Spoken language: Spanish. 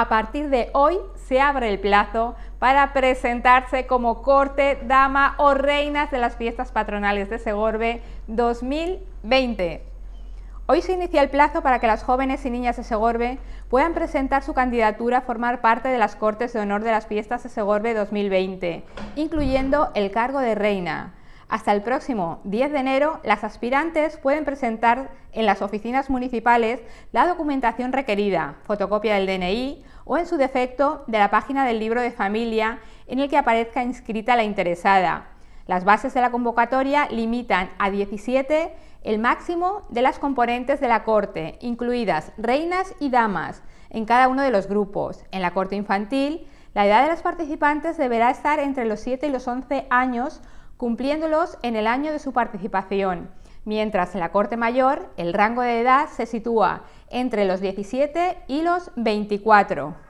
a partir de hoy se abre el plazo para presentarse como corte, dama o reinas de las fiestas patronales de Segorbe 2020. Hoy se inicia el plazo para que las jóvenes y niñas de Segorbe puedan presentar su candidatura a formar parte de las Cortes de Honor de las Fiestas de Segorbe 2020, incluyendo el cargo de reina. Hasta el próximo 10 de enero, las aspirantes pueden presentar en las oficinas municipales la documentación requerida, fotocopia del DNI o, en su defecto, de la página del libro de familia en el que aparezca inscrita la interesada. Las bases de la convocatoria limitan a 17 el máximo de las componentes de la corte, incluidas reinas y damas, en cada uno de los grupos. En la corte infantil, la edad de las participantes deberá estar entre los 7 y los 11 años, cumpliéndolos en el año de su participación, mientras en la Corte Mayor el rango de edad se sitúa entre los 17 y los 24.